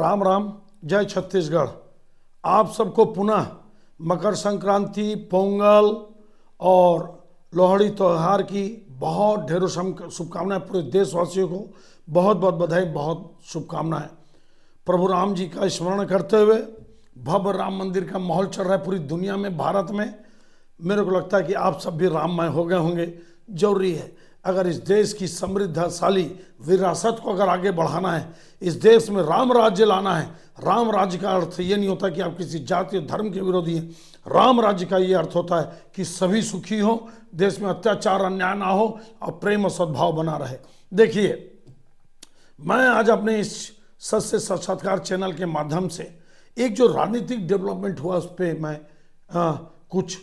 राम राम जय छत्तीसगढ़ आप सबको पुनः मकर संक्रांति पोंगल और लोहड़ी त्यौहार की बहुत ढेरों शुभकामनाएं पूरे देशवासियों को बहुत बहुत बधाई बहुत शुभकामनाएं प्रभु राम जी का स्मरण करते हुए भव्य राम मंदिर का माहौल चल रहा है पूरी दुनिया में भारत में मेरे को लगता है कि आप सब भी राममय हो गए होंगे जरूरी है अगर इस देश की समृद्धशाली विरासत को अगर आगे बढ़ाना है इस देश में राम राज्य लाना है राम राज्य का अर्थ ये नहीं होता कि आप किसी जाति धर्म के विरोधी हैं राम राज्य का ये अर्थ होता है कि सभी सुखी हो देश में अत्याचार अन्याय ना हो और प्रेम और सद्भाव बना रहे देखिए मैं आज अपने इस सच से साक्षात्कार चैनल के माध्यम से एक जो राजनीतिक डेवलपमेंट हुआ उस पर मैं आ, कुछ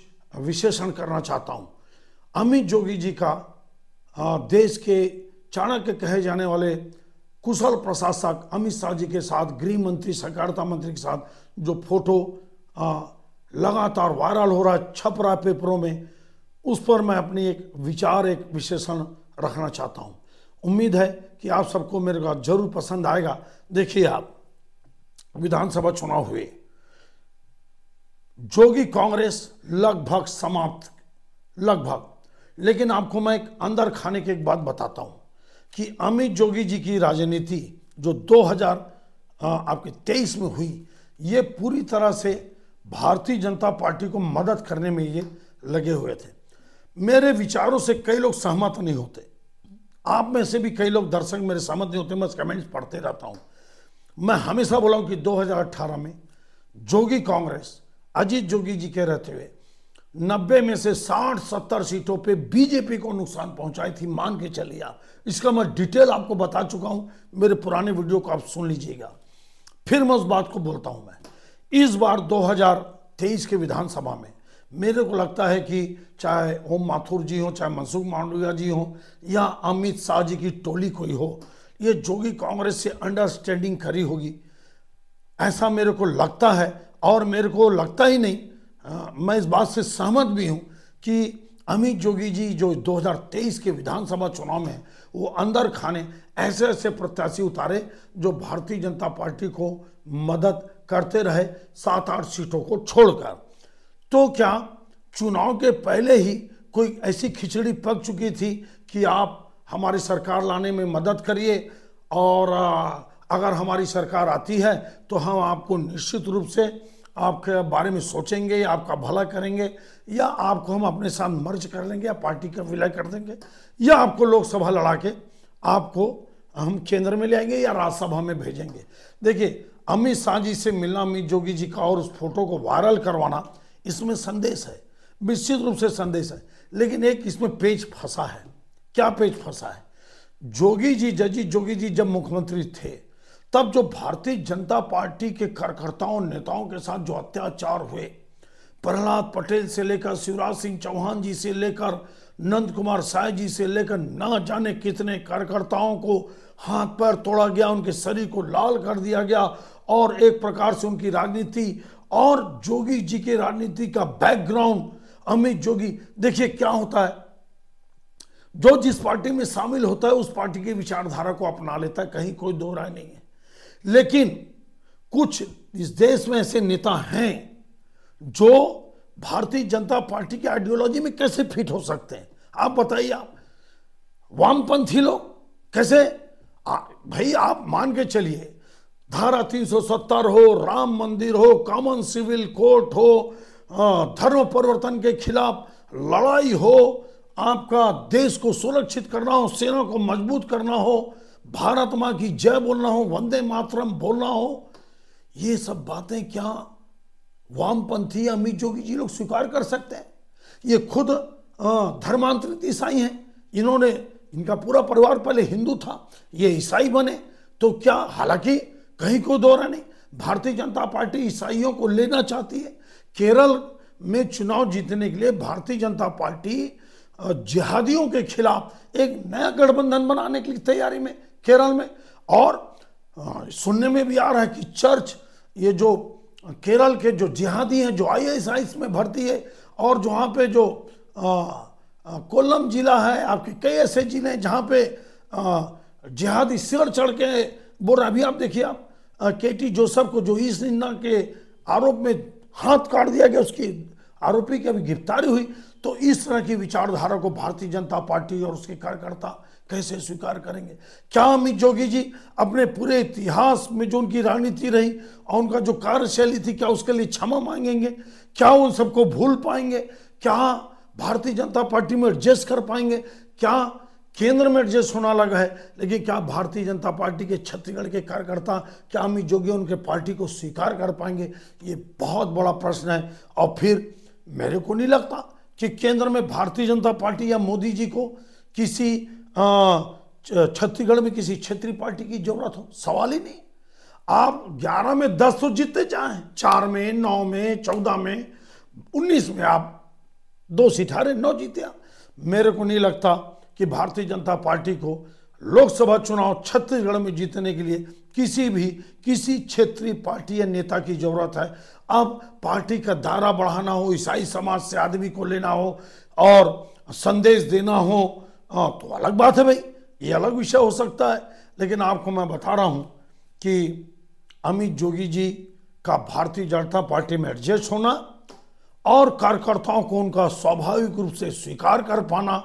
विशेषण करना चाहता हूँ अमित जोगी जी का हाँ, देश के चाणक्य कहे जाने वाले कुशल प्रशासक अमित शाह जी के साथ गृह मंत्री सहकारिता मंत्री के साथ जो फोटो लगातार वायरल हो रहा है छप रहा है पेपरों में उस पर मैं अपनी एक विचार एक विश्लेषण रखना चाहता हूँ उम्मीद है कि आप सबको मेरे को जरूर पसंद आएगा देखिए आप विधानसभा चुनाव हुए जोगी कांग्रेस लगभग समाप्त लगभग लेकिन आपको मैं एक अंदर खाने की एक बात बताता हूं कि अमित जोगी जी की राजनीति जो 2000 आपके 23 में हुई ये पूरी तरह से भारतीय जनता पार्टी को मदद करने में ये लगे हुए थे मेरे विचारों से कई लोग सहमत नहीं होते आप में से भी कई लोग दर्शक मेरे सहमत नहीं होते मैं कमेंट्स पढ़ते रहता हूँ मैं हमेशा बोला हूं कि 2018 में जोगी कांग्रेस अजीत जोगी जी के रहते हुए नब्बे में से साठ सत्तर सीटों पे बीजेपी को नुकसान पहुंचाई थी मान के चलिए आप इसका मैं डिटेल आपको बता चुका हूं मेरे पुराने वीडियो को आप सुन लीजिएगा फिर मैं उस बात को बोलता हूं मैं इस बार 2023 के विधानसभा में मेरे को लगता है कि चाहे ओम माथुर जी हो चाहे मनसुख मांडविया जी हो या अमित शाह जी की टोली कोई हो ये जोगी कांग्रेस से अंडरस्टैंडिंग खरी होगी ऐसा मेरे को लगता है और मेरे को लगता ही नहीं आ, हाँ, मैं इस बात से सहमत भी हूँ कि अमित जोगी जी जो 2023 के विधानसभा चुनाव में वो अंदर खाने ऐसे ऐसे प्रत्याशी उतारे जो भारतीय जनता पार्टी को मदद करते रहे सात आठ सीटों को छोड़कर तो क्या चुनाव के पहले ही कोई ऐसी खिचड़ी पक चुकी थी कि आप हमारी सरकार लाने में मदद करिए और अगर हमारी सरकार आती है तो हम आपको निश्चित रूप से आपके बारे में सोचेंगे या आपका भला करेंगे या आपको हम अपने साथ मर्ज कर लेंगे या पार्टी का विलय कर देंगे या आपको लोकसभा लड़ा के आपको हम केंद्र में ले आएंगे या राज्यसभा में भेजेंगे देखिए अमित शाह जी से मिलना अमित जोगी जी का और उस फोटो को वायरल करवाना इसमें संदेश है निश्चित रूप से संदेश है लेकिन एक इसमें पेज फंसा है क्या पेज फंसा है जोगी जी जजी जोगी जी जब मुख्यमंत्री थे तब जो भारतीय जनता पार्टी के कार्यकर्ताओं नेताओं के साथ जो अत्याचार हुए प्रहलाद पटेल से लेकर शिवराज सिंह चौहान जी से लेकर नंद कुमार साय जी से लेकर ना जाने कितने कार्यकर्ताओं को हाथ पैर तोड़ा गया उनके शरीर को लाल कर दिया गया और एक प्रकार से उनकी राजनीति और जोगी जी की राजनीति का बैकग्राउंड अमित जोगी देखिए क्या होता है जो जिस पार्टी में शामिल होता है उस पार्टी की विचारधारा को अपना लेता है कहीं कोई दो राय नहीं है लेकिन कुछ इस देश में ऐसे नेता हैं जो भारतीय जनता पार्टी की आइडियोलॉजी में कैसे फिट हो सकते हैं आप बताइए आप वामपंथी लोग कैसे आ, भाई आप मान के चलिए धारा 370 हो राम मंदिर हो कॉमन सिविल कोर्ट हो धर्म परिवर्तन के खिलाफ लड़ाई हो आपका देश को सुरक्षित करना हो सेना को मजबूत करना हो भारत माँ की जय बोलना हो वंदे मातरम बोलना हो ये सब बातें क्या वामपंथी अमित जोगी जी लोग स्वीकार कर सकते हैं ये खुद धर्मांतरित ईसाई हैं इन्होंने इनका पूरा परिवार पहले हिंदू था ये ईसाई बने तो क्या हालांकि कहीं कोई दौरा नहीं भारतीय जनता पार्टी ईसाइयों को लेना चाहती है केरल में चुनाव जीतने के लिए भारतीय जनता पार्टी जिहादियों के खिलाफ एक नया गठबंधन बनाने की तैयारी में केरल में और सुनने में भी आ रहा है कि चर्च ये जो केरल के जो जिहादी हैं जो आई एस आई में भर्ती है और जहाँ पे जो कोल्लम जिला है आपके कई ऐसे जिले हैं जहाँ पे जिहादी सिर चढ़ के बोल रहे अभी आप देखिए आप के टी जोसफ को जो ईस्ट इंडिया के आरोप में हाथ काट दिया गया उसकी आरोपी की अभी गिरफ्तारी हुई तो इस तरह की विचारधारा को भारतीय जनता पार्टी और उसके कार्यकर्ता कैसे स्वीकार करेंगे क्या अमित जोगी जी अपने पूरे इतिहास में जो उनकी राजनीति रही और उनका जो कार्यशैली थी क्या उसके लिए क्षमा मांगेंगे क्या उन सबको भूल पाएंगे क्या भारतीय जनता पार्टी में एडजस्ट कर पाएंगे क्या केंद्र में एडजस्ट होना लगा है लेकिन क्या भारतीय जनता पार्टी के छत्तीसगढ़ के कार्यकर्ता क्या अमित जोगी उनके पार्टी को स्वीकार कर पाएंगे ये बहुत बड़ा प्रश्न है और फिर मेरे को नहीं लगता कि केंद्र में भारतीय जनता पार्टी या मोदी जी को किसी छत्तीसगढ़ में किसी क्षेत्रीय पार्टी की जरूरत हो सवाल ही नहीं आप 11 में 10 तो जीतते जाएं चार में नौ में चौदह में 19 में आप दो सीट हारे नौ जीते आप मेरे को नहीं लगता कि भारतीय जनता पार्टी को लोकसभा चुनाव छत्तीसगढ़ में जीतने के लिए किसी भी किसी क्षेत्रीय पार्टी या नेता की जरूरत है अब पार्टी का दायरा बढ़ाना हो ईसाई समाज से आदमी को लेना हो और संदेश देना हो हाँ तो अलग बात है भाई ये अलग विषय हो सकता है लेकिन आपको मैं बता रहा हूँ कि अमित जोगी जी का भारतीय जनता पार्टी में एडजस्ट होना और कार्यकर्ताओं को उनका स्वाभाविक रूप से स्वीकार कर पाना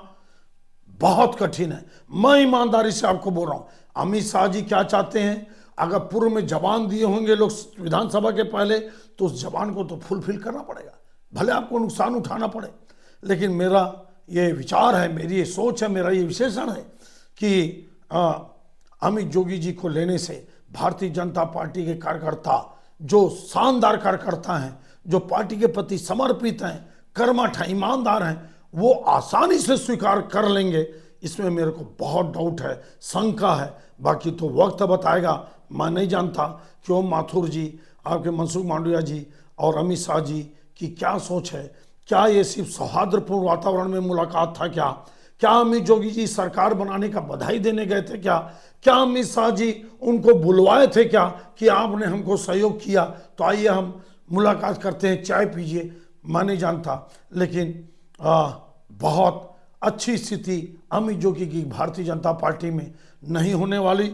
बहुत कठिन है मैं ईमानदारी से आपको बोल रहा हूँ अमित शाह जी क्या चाहते हैं अगर पूर्व में जवान दिए होंगे लोग विधानसभा के पहले तो उस जवान को तो फुलफिल करना पड़ेगा भले आपको नुकसान उठाना पड़े लेकिन मेरा ये विचार है मेरी ये सोच है मेरा ये विशेषण है कि अमित जोगी जी को लेने से भारतीय जनता पार्टी के कार्यकर्ता जो शानदार कार्यकर्ता हैं जो पार्टी के प्रति समर्पित हैं कर्मठ हैं ईमानदार हैं वो आसानी से स्वीकार कर लेंगे इसमें मेरे को बहुत डाउट है शंका है बाकी तो वक्त बताएगा मैं नहीं जानता कि ओम माथुर जी आपके मनसुख मांडविया जी और अमित शाह जी की क्या सोच है क्या ये सिर्फ सौहार्दपूर्ण वातावरण में मुलाकात था क्या क्या अमित जोगी जी सरकार बनाने का बधाई देने गए थे क्या क्या अमित शाह जी उनको बुलवाए थे क्या कि आपने हमको सहयोग किया तो आइए हम मुलाकात करते हैं चाय पीजिए मैं नहीं जानता लेकिन आ, बहुत अच्छी स्थिति अमित जोगी की भारतीय जनता पार्टी में नहीं होने वाली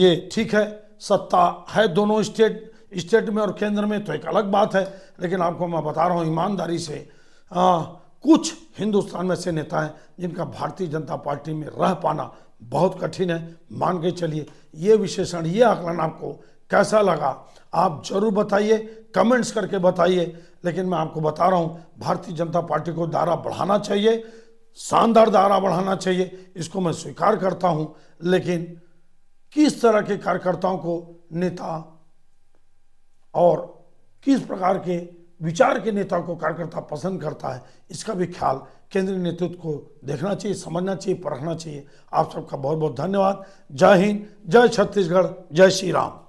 ये ठीक है सत्ता है दोनों स्टेट स्टेट में और केंद्र में तो एक अलग बात है लेकिन आपको मैं बता रहा हूँ ईमानदारी से आ, कुछ हिंदुस्तान में से नेता हैं जिनका भारतीय जनता पार्टी में रह पाना बहुत कठिन है मान के चलिए ये विशेषण ये आकलन आपको कैसा लगा आप जरूर बताइए कमेंट्स करके बताइए लेकिन मैं आपको बता रहा हूँ भारतीय जनता पार्टी को दायरा बढ़ाना चाहिए शानदार दायरा बढ़ाना चाहिए इसको मैं स्वीकार करता हूँ लेकिन किस तरह के कार्यकर्ताओं को नेता और किस प्रकार के विचार के नेता को कार्यकर्ता पसंद करता है इसका भी ख्याल केंद्रीय नेतृत्व को देखना चाहिए समझना चाहिए परखना चाहिए आप सबका बहुत बहुत धन्यवाद जय हिंद जय छत्तीसगढ़ जय श्री राम